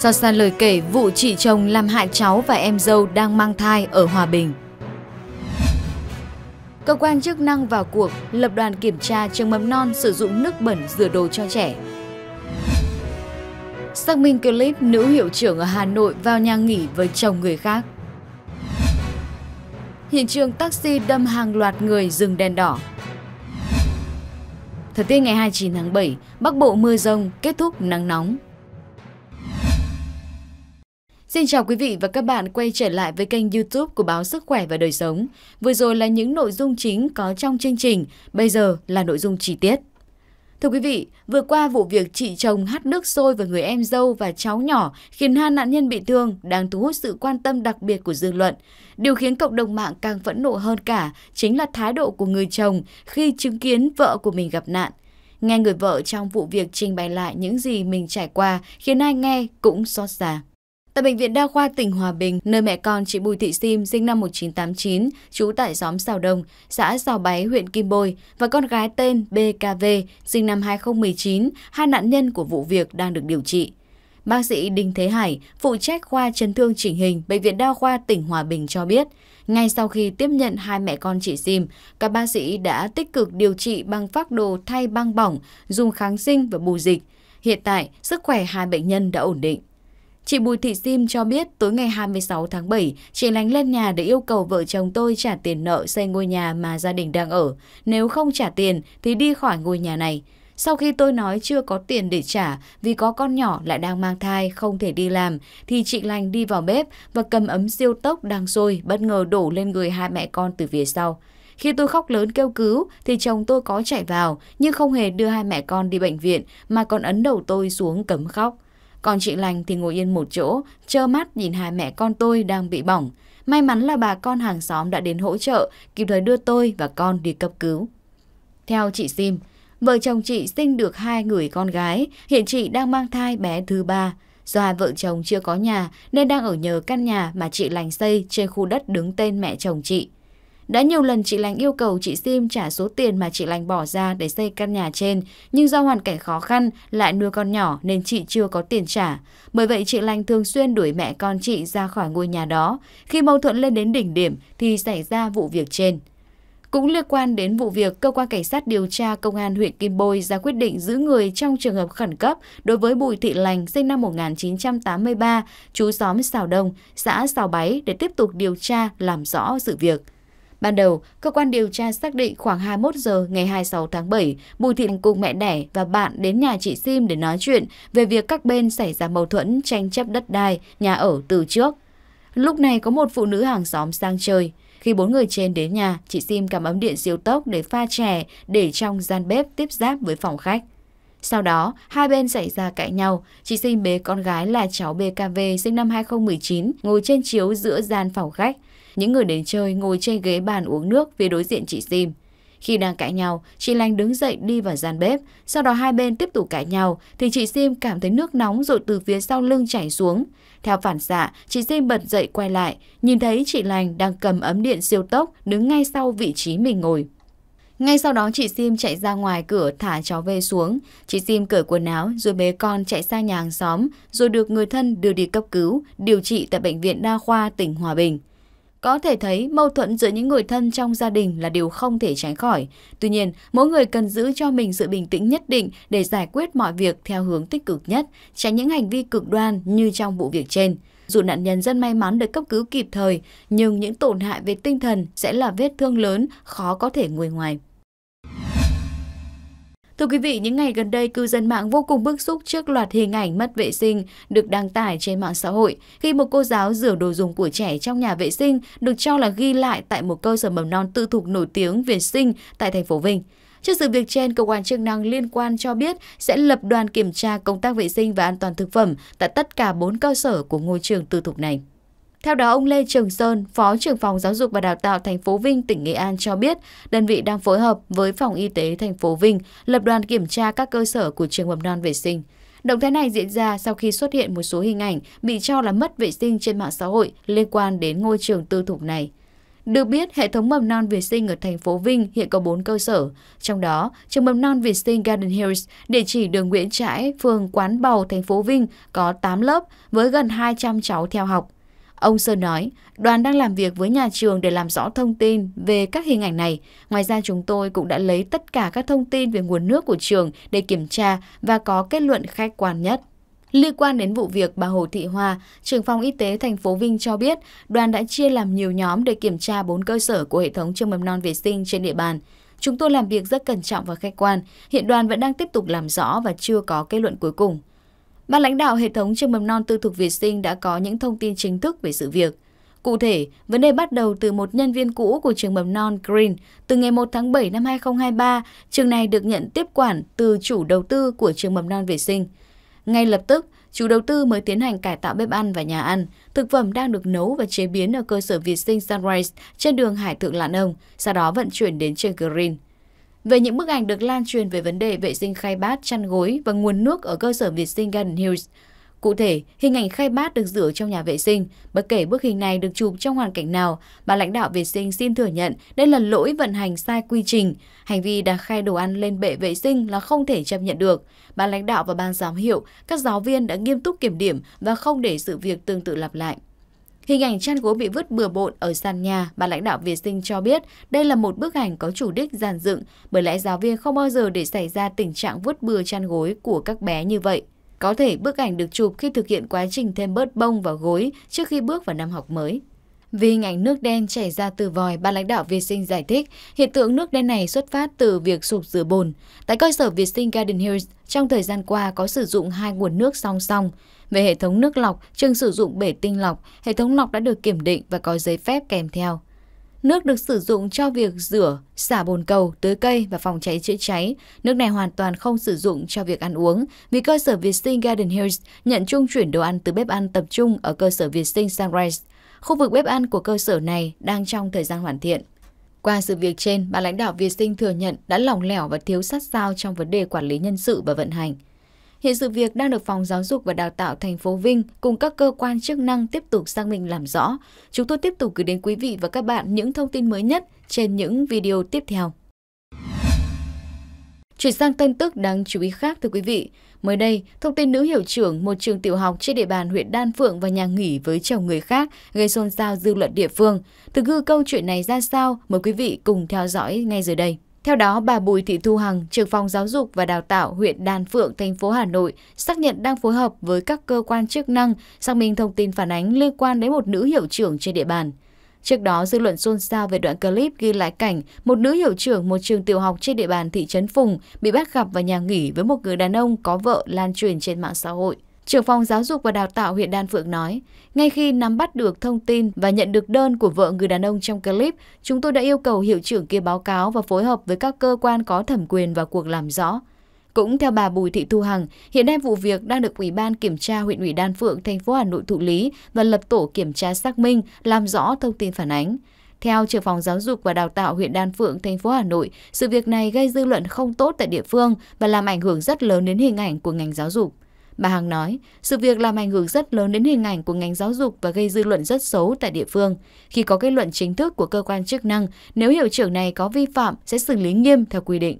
do xa lời kể vụ chị chồng làm hại cháu và em dâu đang mang thai ở Hòa Bình. Cơ quan chức năng vào cuộc, lập đoàn kiểm tra trường mầm non sử dụng nước bẩn rửa đồ cho trẻ. Xác minh clip nữ hiệu trưởng ở Hà Nội vào nhà nghỉ với chồng người khác. Hiện trường taxi đâm hàng loạt người dừng đèn đỏ. Thời tiết ngày 29 tháng 7, Bắc Bộ mưa rông kết thúc nắng nóng. Xin chào quý vị và các bạn quay trở lại với kênh youtube của báo Sức Khỏe và Đời Sống. Vừa rồi là những nội dung chính có trong chương trình, bây giờ là nội dung chi tiết. Thưa quý vị, vừa qua vụ việc chị chồng hát nước sôi vào người em dâu và cháu nhỏ khiến hai nạn nhân bị thương đang thu hút sự quan tâm đặc biệt của dư luận. Điều khiến cộng đồng mạng càng phẫn nộ hơn cả chính là thái độ của người chồng khi chứng kiến vợ của mình gặp nạn. Nghe người vợ trong vụ việc trình bày lại những gì mình trải qua khiến ai nghe cũng xót xa. Tại Bệnh viện Đa khoa tỉnh Hòa Bình, nơi mẹ con chị Bùi Thị Sim sinh năm 1989, trú tại xóm Sào Đồng, xã Sào Báy, huyện Kim Bôi và con gái tên BKV, sinh năm 2019, hai nạn nhân của vụ việc đang được điều trị. Bác sĩ Đinh Thế Hải, phụ trách khoa chấn thương chỉnh hình Bệnh viện Đa khoa tỉnh Hòa Bình cho biết, ngay sau khi tiếp nhận hai mẹ con chị Sim, các bác sĩ đã tích cực điều trị bằng phác đồ thay băng bỏng, dùng kháng sinh và bù dịch. Hiện tại, sức khỏe hai bệnh nhân đã ổn định. Chị Bùi Thị Sim cho biết tối ngày 26 tháng 7, chị lánh lên nhà để yêu cầu vợ chồng tôi trả tiền nợ xây ngôi nhà mà gia đình đang ở. Nếu không trả tiền thì đi khỏi ngôi nhà này. Sau khi tôi nói chưa có tiền để trả vì có con nhỏ lại đang mang thai không thể đi làm thì chị Lành đi vào bếp và cầm ấm siêu tốc đang sôi bất ngờ đổ lên người hai mẹ con từ phía sau. Khi tôi khóc lớn kêu cứu thì chồng tôi có chạy vào nhưng không hề đưa hai mẹ con đi bệnh viện mà còn ấn đầu tôi xuống cấm khóc. Còn chị lành thì ngồi yên một chỗ, chơ mắt nhìn hai mẹ con tôi đang bị bỏng. May mắn là bà con hàng xóm đã đến hỗ trợ, kịp thời đưa tôi và con đi cấp cứu. Theo chị Sim, vợ chồng chị sinh được hai người con gái, hiện chị đang mang thai bé thứ ba. Do hai vợ chồng chưa có nhà nên đang ở nhờ căn nhà mà chị lành xây trên khu đất đứng tên mẹ chồng chị. Đã nhiều lần chị Lành yêu cầu chị Sim trả số tiền mà chị Lành bỏ ra để xây căn nhà trên, nhưng do hoàn cảnh khó khăn lại nuôi con nhỏ nên chị chưa có tiền trả. Bởi vậy chị Lành thường xuyên đuổi mẹ con chị ra khỏi ngôi nhà đó. Khi mâu thuẫn lên đến đỉnh điểm thì xảy ra vụ việc trên. Cũng liên quan đến vụ việc, cơ quan cảnh sát điều tra công an huyện Kim Bôi ra quyết định giữ người trong trường hợp khẩn cấp đối với Bùi Thị Lành sinh năm 1983, chú xóm Sào Đông, xã Sào Báy để tiếp tục điều tra làm rõ sự việc. Ban đầu, cơ quan điều tra xác định khoảng 21 giờ ngày 26 tháng 7, Bùi Thị cùng mẹ đẻ và bạn đến nhà chị Sim để nói chuyện về việc các bên xảy ra mâu thuẫn tranh chấp đất đai, nhà ở từ trước. Lúc này có một phụ nữ hàng xóm sang chơi. Khi bốn người trên đến nhà, chị Sim cầm ấm điện siêu tốc để pha chè để trong gian bếp tiếp giáp với phòng khách. Sau đó, hai bên xảy ra cãi nhau. Chị Sim bế con gái là cháu BKV sinh năm 2019 ngồi trên chiếu giữa gian phòng khách. Những người đến chơi ngồi trên ghế bàn uống nước phía đối diện chị Sim. Khi đang cãi nhau, chị Lành đứng dậy đi vào gian bếp, sau đó hai bên tiếp tục cãi nhau thì chị Sim cảm thấy nước nóng rồi từ phía sau lưng chảy xuống. Theo phản xạ, chị Sim bật dậy quay lại, nhìn thấy chị Lành đang cầm ấm điện siêu tốc đứng ngay sau vị trí mình ngồi. Ngay sau đó chị Sim chạy ra ngoài cửa thả cháu về xuống. Chị Sim cởi quần áo rồi bế con chạy sang nhà hàng xóm rồi được người thân đưa đi cấp cứu, điều trị tại Bệnh viện Đa Khoa tỉnh Hòa Bình. Có thể thấy mâu thuẫn giữa những người thân trong gia đình là điều không thể tránh khỏi. Tuy nhiên, mỗi người cần giữ cho mình sự bình tĩnh nhất định để giải quyết mọi việc theo hướng tích cực nhất, tránh những hành vi cực đoan như trong vụ việc trên. Dù nạn nhân rất may mắn được cấp cứu kịp thời, nhưng những tổn hại về tinh thần sẽ là vết thương lớn, khó có thể nguôi ngoài. Thưa quý vị, những ngày gần đây, cư dân mạng vô cùng bức xúc trước loạt hình ảnh mất vệ sinh được đăng tải trên mạng xã hội khi một cô giáo rửa đồ dùng của trẻ trong nhà vệ sinh được cho là ghi lại tại một cơ sở mầm non tư thục nổi tiếng Việt Sinh tại thành phố Vinh. Trước sự việc trên, cơ quan chức năng liên quan cho biết sẽ lập đoàn kiểm tra công tác vệ sinh và an toàn thực phẩm tại tất cả bốn cơ sở của ngôi trường tư thục này. Theo đó, ông Lê Trường Sơn, Phó trưởng phòng Giáo dục và Đào tạo thành phố Vinh, tỉnh Nghệ An cho biết, đơn vị đang phối hợp với phòng y tế thành phố Vinh lập đoàn kiểm tra các cơ sở của trường mầm non vệ sinh. Động thái này diễn ra sau khi xuất hiện một số hình ảnh bị cho là mất vệ sinh trên mạng xã hội liên quan đến ngôi trường tư thục này. Được biết, hệ thống mầm non vệ Sinh ở thành phố Vinh hiện có 4 cơ sở, trong đó trường mầm non vệ Sinh Garden Hills, địa chỉ đường Nguyễn Trãi, phường Quán Bầu, thành phố Vinh có 8 lớp với gần 200 cháu theo học. Ông Sơn nói, đoàn đang làm việc với nhà trường để làm rõ thông tin về các hình ảnh này. Ngoài ra chúng tôi cũng đã lấy tất cả các thông tin về nguồn nước của trường để kiểm tra và có kết luận khách quan nhất. Liên quan đến vụ việc bà Hồ Thị Hoa, trưởng phòng y tế thành phố Vinh cho biết, đoàn đã chia làm nhiều nhóm để kiểm tra 4 cơ sở của hệ thống trường mầm non vệ sinh trên địa bàn. Chúng tôi làm việc rất cẩn trọng và khách quan, hiện đoàn vẫn đang tiếp tục làm rõ và chưa có kết luận cuối cùng. Ban lãnh đạo hệ thống trường mầm non tư thuộc Việt Sinh đã có những thông tin chính thức về sự việc. Cụ thể, vấn đề bắt đầu từ một nhân viên cũ của trường mầm non Green. Từ ngày 1 tháng 7 năm 2023, trường này được nhận tiếp quản từ chủ đầu tư của trường mầm non Việt Sinh. Ngay lập tức, chủ đầu tư mới tiến hành cải tạo bếp ăn và nhà ăn. Thực phẩm đang được nấu và chế biến ở cơ sở Việt Sinh Sunrise trên đường Hải Thượng Lạn Ông, sau đó vận chuyển đến trường Green về những bức ảnh được lan truyền về vấn đề vệ sinh khai bát chăn gối và nguồn nước ở cơ sở vệ sinh Garden Hills. Cụ thể, hình ảnh khai bát được rửa trong nhà vệ sinh, bất kể bức hình này được chụp trong hoàn cảnh nào, bà lãnh đạo vệ sinh xin thừa nhận đây là lỗi vận hành sai quy trình. Hành vi đặt khai đồ ăn lên bệ vệ sinh là không thể chấp nhận được. Bà lãnh đạo và ban giám hiệu, các giáo viên đã nghiêm túc kiểm điểm và không để sự việc tương tự lặp lại. Hình ảnh chăn gối bị vứt bừa bộn ở sàn nhà, bà lãnh đạo vệ sinh cho biết đây là một bức ảnh có chủ đích giàn dựng, bởi lẽ giáo viên không bao giờ để xảy ra tình trạng vứt bừa chăn gối của các bé như vậy. Có thể bức ảnh được chụp khi thực hiện quá trình thêm bớt bông vào gối trước khi bước vào năm học mới. Vì hình ảnh nước đen chảy ra từ vòi, ban lãnh đạo vệ sinh giải thích hiện tượng nước đen này xuất phát từ việc sụp rửa bồn. Tại cơ sở vệ sinh Garden Hills, trong thời gian qua có sử dụng hai nguồn nước song song. Về hệ thống nước lọc, trường sử dụng bể tinh lọc, hệ thống lọc đã được kiểm định và có giấy phép kèm theo. Nước được sử dụng cho việc rửa, xả bồn cầu, tưới cây và phòng cháy chữa cháy. Nước này hoàn toàn không sử dụng cho việc ăn uống vì cơ sở vệ sinh Garden Hills nhận chung chuyển đồ ăn từ bếp ăn tập trung ở cơ sở vệ sinh Sunrise. Khu vực bếp ăn của cơ sở này đang trong thời gian hoàn thiện. Qua sự việc trên, bà lãnh đạo Việt Sinh thừa nhận đã lỏng lẻo và thiếu sát sao trong vấn đề quản lý nhân sự và vận hành. Hiện sự việc đang được Phòng Giáo dục và Đào tạo thành phố Vinh cùng các cơ quan chức năng tiếp tục xác minh làm rõ. Chúng tôi tiếp tục gửi đến quý vị và các bạn những thông tin mới nhất trên những video tiếp theo. Chuyển sang tin tức đáng chú ý khác thưa quý vị. Mới đây, thông tin nữ hiệu trưởng một trường tiểu học trên địa bàn huyện Đan Phượng và nhà nghỉ với chồng người khác gây xôn xao dư luận địa phương. Thực hư câu chuyện này ra sao? Mời quý vị cùng theo dõi ngay dưới đây. Theo đó, bà Bùi Thị Thu Hằng, trưởng phòng giáo dục và đào tạo huyện Đan Phượng, thành phố Hà Nội, xác nhận đang phối hợp với các cơ quan chức năng xác minh thông tin phản ánh liên quan đến một nữ hiệu trưởng trên địa bàn. Trước đó, dư luận xôn xao về đoạn clip ghi lại cảnh một nữ hiệu trưởng một trường tiểu học trên địa bàn thị trấn Phùng bị bắt gặp vào nhà nghỉ với một người đàn ông có vợ lan truyền trên mạng xã hội. Trưởng phòng giáo dục và đào tạo huyện Đan Phượng nói, ngay khi nắm bắt được thông tin và nhận được đơn của vợ người đàn ông trong clip, chúng tôi đã yêu cầu hiệu trưởng kia báo cáo và phối hợp với các cơ quan có thẩm quyền vào cuộc làm rõ. Cũng theo bà Bùi Thị Thu Hằng, hiện nay vụ việc đang được Ủy ban kiểm tra huyện ủy Đan Phượng, thành phố Hà Nội thụ lý và lập tổ kiểm tra xác minh, làm rõ thông tin phản ánh. Theo trưởng phòng giáo dục và đào tạo huyện Đan Phượng, thành phố Hà Nội, sự việc này gây dư luận không tốt tại địa phương và làm ảnh hưởng rất lớn đến hình ảnh của ngành giáo dục. Bà Hằng nói, sự việc làm ảnh hưởng rất lớn đến hình ảnh của ngành giáo dục và gây dư luận rất xấu tại địa phương. Khi có kết luận chính thức của cơ quan chức năng, nếu hiệu trưởng này có vi phạm sẽ xử lý nghiêm theo quy định.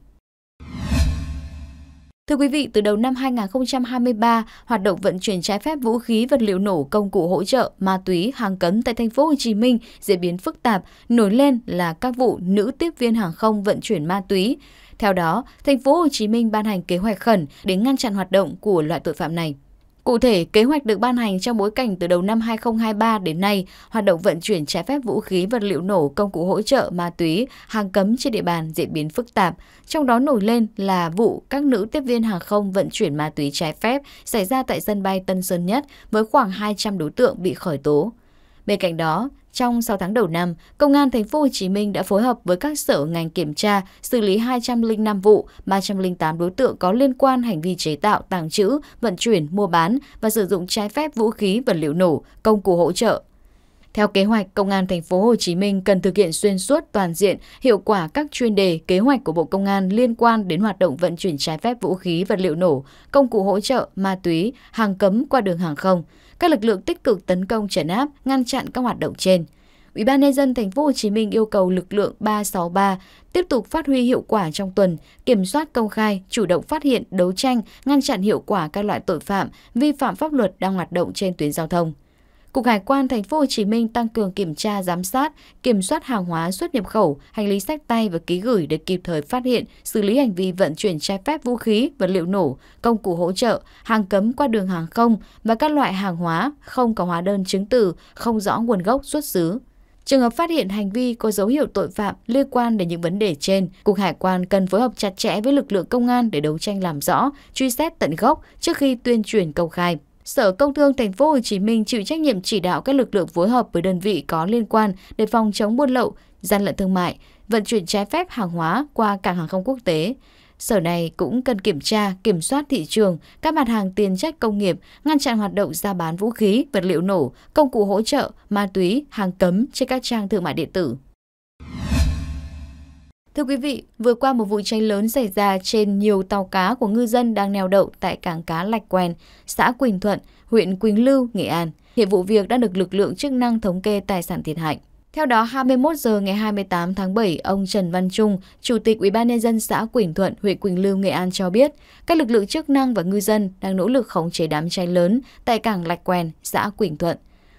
Thưa quý vị, từ đầu năm 2023, hoạt động vận chuyển trái phép vũ khí, vật liệu nổ, công cụ hỗ trợ, ma túy, hàng cấm tại thành phố Hồ Chí Minh diễn biến phức tạp, nổi lên là các vụ nữ tiếp viên hàng không vận chuyển ma túy. Theo đó, thành phố Hồ Chí Minh ban hành kế hoạch khẩn để ngăn chặn hoạt động của loại tội phạm này. Cụ thể, kế hoạch được ban hành trong bối cảnh từ đầu năm 2023 đến nay, hoạt động vận chuyển trái phép vũ khí, vật liệu nổ, công cụ hỗ trợ, ma túy, hàng cấm trên địa bàn diễn biến phức tạp. Trong đó nổi lên là vụ các nữ tiếp viên hàng không vận chuyển ma túy trái phép xảy ra tại sân bay Tân Sơn Nhất với khoảng 200 đối tượng bị khởi tố. Bên cạnh đó, trong 6 tháng đầu năm, Công an tp hcm đã phối hợp với các sở ngành kiểm tra, xử lý 205 vụ, 308 đối tượng có liên quan hành vi chế tạo, tàng trữ, vận chuyển, mua bán và sử dụng trái phép vũ khí vật liệu nổ, công cụ hỗ trợ. Theo kế hoạch, Công an tp hcm cần thực hiện xuyên suốt toàn diện, hiệu quả các chuyên đề, kế hoạch của Bộ Công an liên quan đến hoạt động vận chuyển trái phép vũ khí vật liệu nổ, công cụ hỗ trợ, ma túy, hàng cấm qua đường hàng không các lực lượng tích cực tấn công trấn áp, ngăn chặn các hoạt động trên. Ủy ban nhân dân thành phố Hồ Chí Minh yêu cầu lực lượng 363 tiếp tục phát huy hiệu quả trong tuần, kiểm soát công khai, chủ động phát hiện, đấu tranh, ngăn chặn hiệu quả các loại tội phạm, vi phạm pháp luật đang hoạt động trên tuyến giao thông. Cục Hải quan Thành phố Hồ Chí Minh tăng cường kiểm tra, giám sát, kiểm soát hàng hóa xuất nhập khẩu, hành lý sách tay và ký gửi để kịp thời phát hiện, xử lý hành vi vận chuyển trái phép vũ khí, vật liệu nổ, công cụ hỗ trợ, hàng cấm qua đường hàng không và các loại hàng hóa không có hóa đơn chứng từ, không rõ nguồn gốc xuất xứ. Trường hợp phát hiện hành vi có dấu hiệu tội phạm liên quan đến những vấn đề trên, Cục Hải quan cần phối hợp chặt chẽ với lực lượng công an để đấu tranh làm rõ, truy xét tận gốc trước khi tuyên truyền công khai. Sở Công Thương Thành phố Hồ Chí Minh chịu trách nhiệm chỉ đạo các lực lượng phối hợp với đơn vị có liên quan để phòng chống buôn lậu, gian lận thương mại, vận chuyển trái phép hàng hóa qua cảng hàng không quốc tế. Sở này cũng cần kiểm tra, kiểm soát thị trường, các mặt hàng tiền chất công nghiệp, ngăn chặn hoạt động ra bán vũ khí, vật liệu nổ, công cụ hỗ trợ, ma túy, hàng cấm trên các trang thương mại điện tử. Thưa quý vị, vừa qua một vụ cháy lớn xảy ra trên nhiều tàu cá của ngư dân đang neo đậu tại cảng cá Lạch Quèn, xã Quỳnh Thuận, huyện Quỳnh Lưu, Nghệ An. Hiện vụ việc đã được lực lượng chức năng thống kê tài sản thiệt hại. Theo đó, 21 giờ ngày 28 tháng 7, ông Trần Văn Trung, Chủ tịch UBND xã Quỳnh Thuận, huyện Quỳnh Lưu, Nghệ An cho biết, các lực lượng chức năng và ngư dân đang nỗ lực khống chế đám cháy lớn tại cảng Lạch Quèn, xã Quỳnh Thuận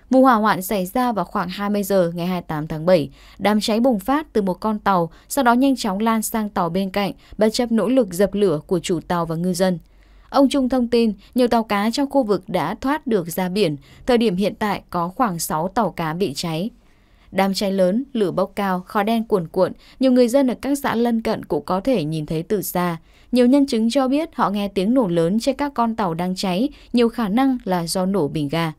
Vụ hỏa hoạn xảy ra vào khoảng 20 giờ ngày 28 tháng 7. Đám cháy bùng phát từ một con tàu, sau đó nhanh chóng lan sang tàu bên cạnh, bất chấp nỗ lực dập lửa của chủ tàu và ngư dân. Ông Trung thông tin, nhiều tàu cá trong khu vực đã thoát được ra biển. Thời điểm hiện tại có khoảng 6 tàu cá bị cháy. Đám cháy lớn, lửa bốc cao, khói đen cuồn cuộn, nhiều người dân ở các xã lân cận cũng có thể nhìn thấy từ xa. Nhiều nhân chứng cho biết họ nghe tiếng nổ lớn trên các con tàu đang cháy, nhiều khả năng là do nổ bình ga.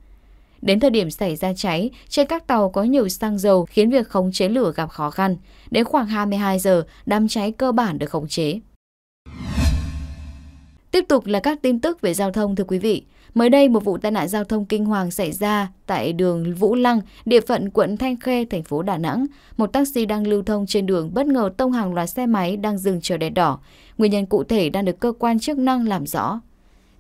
Đến thời điểm xảy ra cháy, trên các tàu có nhiều xăng dầu khiến việc khống chế lửa gặp khó khăn. Đến khoảng 22 giờ, đám cháy cơ bản được khống chế. Tiếp tục là các tin tức về giao thông thưa quý vị. Mới đây, một vụ tai nạn giao thông kinh hoàng xảy ra tại đường Vũ Lăng, địa phận quận Thanh Khê, thành phố Đà Nẵng. Một taxi đang lưu thông trên đường bất ngờ tông hàng loạt xe máy đang dừng chờ đèn đỏ. Nguyên nhân cụ thể đang được cơ quan chức năng làm rõ.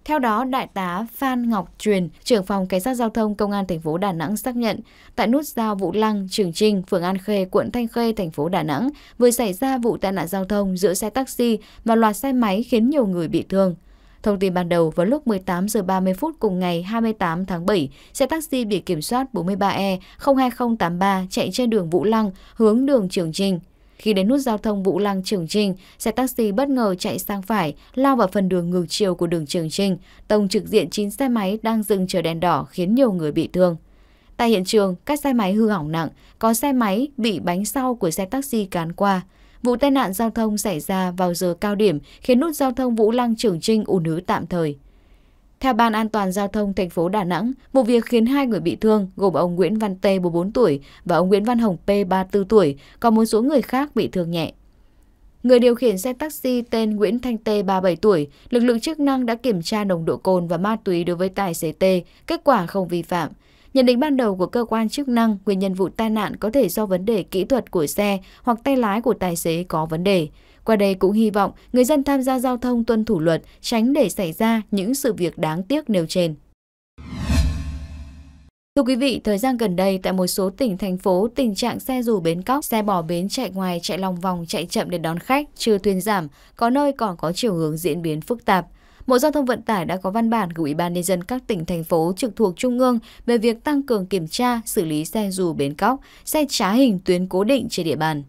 Theo đó, Đại tá Phan Ngọc Truyền, trưởng phòng Cảnh sát Giao thông Công an thành phố Đà Nẵng xác nhận, tại nút giao Vũ Lăng, Trường Trinh, phường An Khê, quận Thanh Khê, thành phố Đà Nẵng vừa xảy ra vụ tai nạn giao thông giữa xe taxi và loạt xe máy khiến nhiều người bị thương. Thông tin ban đầu vào lúc 18 giờ 30 phút cùng ngày 28 tháng 7, xe taxi bị kiểm soat 43E02083 chạy trên đường Vũ Lăng hướng đường Trường Trinh. Khi đến nút giao thông Vũ Lăng Trường Trinh, xe taxi bất ngờ chạy sang phải, lao vào phần đường ngược chiều của đường Trường Trinh, tông trực diện 9 xe máy đang dừng chờ đèn đỏ khiến nhiều người bị thương. Tại hiện trường, các xe máy hư hỏng nặng, có xe máy bị bánh sau của xe taxi cán qua. Vụ tai nạn giao thông xảy ra vào giờ cao điểm khiến nút giao thông Vũ Lăng Trường Trinh ùn ứ tạm thời. Theo Ban An toàn Giao thông thành phố Đà Nẵng, vụ việc khiến hai người bị thương gồm ông Nguyễn Văn Tê 44 tuổi và ông Nguyễn Văn Hồng P 34 tuổi, còn một số người khác bị thương nhẹ. Người điều khiển xe taxi tên Nguyễn Thanh Tê 37 tuổi, lực lượng chức năng đã kiểm tra nồng độ cồn và ma túy đối với tài xế Tê, kết quả không vi phạm. Nhận định ban đầu của cơ quan chức năng, nguyên nhân vụ tai nạn có thể do vấn đề kỹ thuật của xe hoặc tay lái của tài xế có vấn đề. Qua đây cũng hy vọng người dân tham gia giao thông tuân thủ luật, tránh để xảy ra những sự việc đáng tiếc nêu trên. Thưa quý vị, thời gian gần đây tại một số tỉnh thành phố, tình trạng xe dù bến cóc, xe bỏ bến chạy ngoài, chạy lòng vòng, chạy chậm để đón khách chưa thuyên giảm, có nơi còn có chiều hướng diễn biến phức tạp. Bộ Giao thông Vận tải đã có văn bản gửi Ủy ban nhân dân các tỉnh thành phố trực thuộc trung ương về việc tăng cường kiểm tra, xử lý xe dù bến cóc, xe trá hình tuyến cố định trên địa bàn.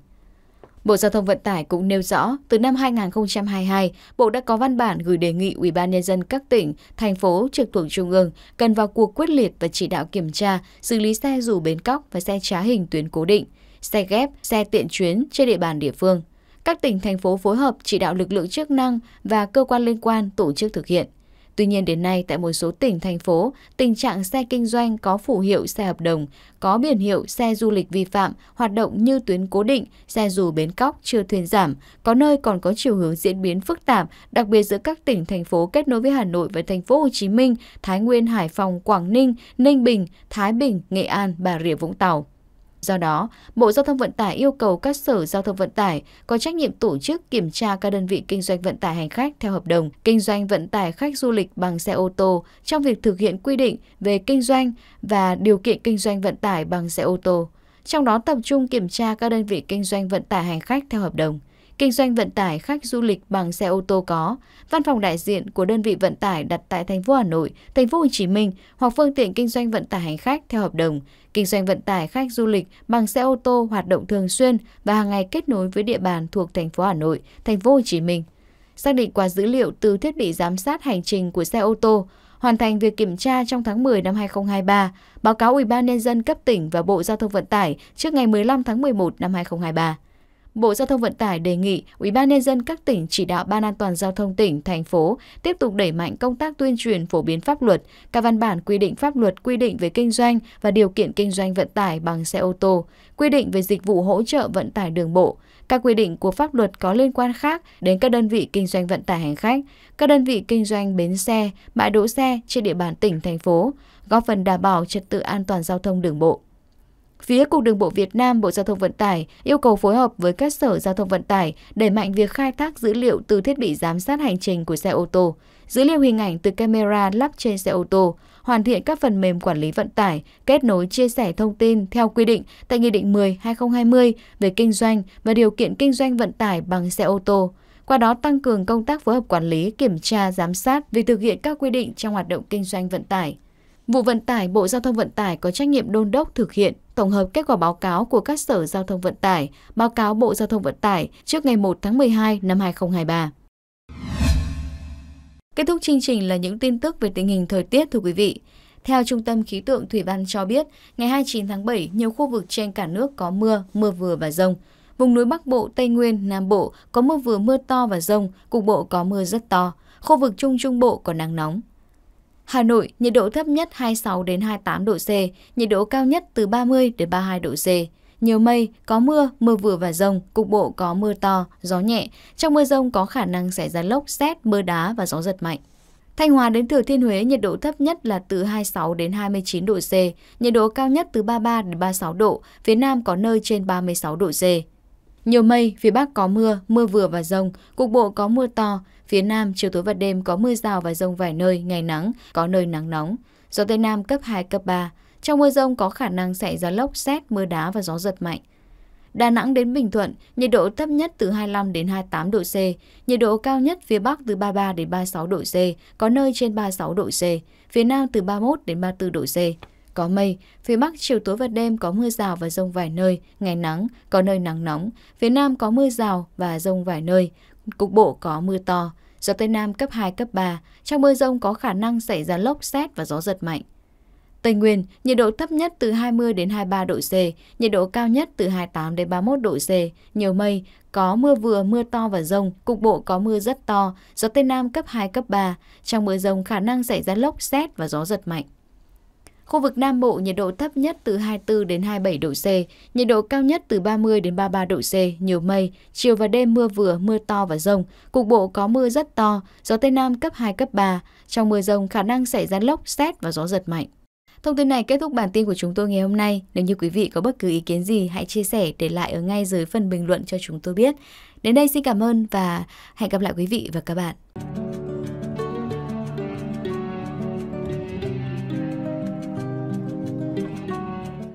Bộ Giao thông Vận tải cũng nêu rõ, từ năm 2022, Bộ đã có văn bản gửi đề nghị Ủy ban Nhân dân các tỉnh, thành phố trực thuộc Trung ương cần vào cuộc quyết liệt và chỉ đạo kiểm tra, xử lý xe dù bến cóc và xe trá hình tuyến cố định, xe ghép, xe tiện chuyến trên địa bàn địa phương. Các tỉnh, thành phố phối hợp chỉ đạo lực lượng chức năng và cơ quan liên quan tổ chức thực hiện. Tuy nhiên đến nay tại một số tỉnh, thành phố, tình trạng xe kinh doanh có phủ hiệu xe hợp đồng, có biển hiệu xe du lịch vi phạm, hoạt động như tuyến cố định, xe dù bến cóc chưa thuyền giảm, có nơi còn có chiều hướng diễn biến phức tạp, đặc biệt giữa các tỉnh, thành phố kết nối với Hà Nội và thành phố Hồ Chí Minh, Thái Nguyên, Hải Phòng, Quảng Ninh, Ninh Bình, Thái Bình, Nghệ An, Bà Rịa Vũng Tàu do đó bộ giao thông vận tải yêu cầu các sở giao thông vận tải có trách nhiệm tổ chức kiểm tra các đơn vị kinh doanh vận tải hành khách theo hợp đồng kinh doanh vận tải khách du lịch bằng xe ô tô trong việc thực hiện quy định về kinh doanh và điều kiện kinh doanh vận tải bằng xe ô tô trong đó tập trung kiểm tra các đơn vị kinh doanh vận tải hành khách theo hợp đồng kinh doanh vận tải khách du lịch bằng xe ô tô có, văn phòng đại diện của đơn vị vận tải đặt tại thành phố Hà Nội, thành phố Hồ Chí Minh hoặc phương tiện kinh doanh vận tải hành khách theo hợp đồng, kinh doanh vận tải khách du lịch bằng xe ô tô hoạt động thường xuyên và hàng ngày kết nối với địa bàn thuộc thành phố Hà Nội, thành phố Hồ Chí Minh. Xác định qua dữ liệu từ thiết bị giám sát hành trình của xe ô tô, hoàn thành việc kiểm tra trong tháng 10 năm 2023, báo cáo Ủy ban nhân dân cấp tỉnh và Bộ Giao thông Vận tải trước ngày 15 tháng 11 năm 2023. Bộ Giao thông Vận tải đề nghị ubnd các tỉnh chỉ đạo Ban an toàn giao thông tỉnh, thành phố tiếp tục đẩy mạnh công tác tuyên truyền phổ biến pháp luật, các văn bản quy định pháp luật quy định về kinh doanh và điều kiện kinh doanh vận tải bằng xe ô tô, quy định về dịch vụ hỗ trợ vận tải đường bộ, các quy định của pháp luật có liên quan khác đến các đơn vị kinh doanh vận tải hành khách, các đơn vị kinh doanh bến xe, bãi đỗ xe trên địa bàn tỉnh, thành phố, góp phần đảm bảo trật tự an toàn giao thông đường bộ. Phía Cục Đường bộ Việt Nam Bộ Giao thông Vận tải yêu cầu phối hợp với các sở giao thông vận tải đẩy mạnh việc khai thác dữ liệu từ thiết bị giám sát hành trình của xe ô tô, dữ liệu hình ảnh từ camera lắp trên xe ô tô, hoàn thiện các phần mềm quản lý vận tải, kết nối chia sẻ thông tin theo quy định tại Nghị định 10-2020 về kinh doanh và điều kiện kinh doanh vận tải bằng xe ô tô, qua đó tăng cường công tác phối hợp quản lý, kiểm tra, giám sát việc thực hiện các quy định trong hoạt động kinh doanh vận tải. Vụ vận tải Bộ Giao thông Vận tải có trách nhiệm đôn đốc thực hiện, tổng hợp kết quả báo cáo của các sở giao thông vận tải, báo cáo Bộ Giao thông Vận tải trước ngày 1 tháng 12 năm 2023. Kết thúc chương trình là những tin tức về tình hình thời tiết thưa quý vị. Theo Trung tâm Khí tượng Thủy văn cho biết, ngày 29 tháng 7, nhiều khu vực trên cả nước có mưa, mưa vừa và rông. Vùng núi Bắc Bộ, Tây Nguyên, Nam Bộ có mưa vừa mưa to và rông, cục bộ có mưa rất to. Khu vực Trung Trung Bộ có nắng nóng. Hà Nội, nhiệt độ thấp nhất 26 đến 28 độ C, nhiệt độ cao nhất từ 30 đến 32 độ C. Nhiều mây, có mưa, mưa vừa và rông, cục bộ có mưa to, gió nhẹ. Trong mưa rông có khả năng xảy ra lốc, xét, mưa đá và gió giật mạnh. Thanh Hóa đến Thừa Thiên Huế nhiệt độ thấp nhất là từ 26 đến 29 độ C, nhiệt độ cao nhất từ 33 đến 36 độ, phía Nam có nơi trên 36 độ C. Nhiều mây, phía Bắc có mưa, mưa vừa và rông, cục bộ có mưa to, Phía Nam, chiều tối và đêm có mưa rào và rông vài nơi, ngày nắng, có nơi nắng nóng. Gió Tây Nam cấp 2, cấp 3. Trong mưa rông có khả năng xảy ra lốc, xét, mưa đá và gió giật mạnh. Đà Nẵng đến Bình Thuận, nhiệt độ thấp nhất từ 25 đến 28 độ C, nhiệt độ cao nhất phía Bắc từ 33 đến 36 độ C, có nơi trên 36 độ C, phía Nam từ 31 đến 34 độ C. Có mây, phía Bắc chiều tối và đêm có mưa rào và rông vài nơi, ngày nắng, có nơi nắng nóng, phía Nam có mưa rào và rông vài nơi, cục bộ có mưa to, gió Tây Nam cấp 2, cấp 3, trong mưa rông có khả năng xảy ra lốc xét và gió giật mạnh. Tây Nguyên, nhiệt độ thấp nhất từ 20 đến 23 độ C, nhiệt độ cao nhất từ 28 đến 31 độ C, nhiều mây, có mưa vừa, mưa to và rông, cục bộ có mưa rất to, gió Tây Nam cấp 2, cấp 3, trong mưa rông khả năng xảy ra lốc xét và gió giật mạnh. Khu vực Nam Bộ nhiệt độ thấp nhất từ 24 đến 27 độ C, nhiệt độ cao nhất từ 30 đến 33 độ C, nhiều mây, chiều và đêm mưa vừa, mưa to và rông, cục bộ có mưa rất to, gió Tây Nam cấp 2, cấp 3. Trong mưa rông khả năng xảy ra lốc, xét và gió giật mạnh. Thông tin này kết thúc bản tin của chúng tôi ngày hôm nay. Nếu như quý vị có bất cứ ý kiến gì, hãy chia sẻ để lại ở ngay dưới phần bình luận cho chúng tôi biết. Đến đây xin cảm ơn và hẹn gặp lại quý vị và các bạn.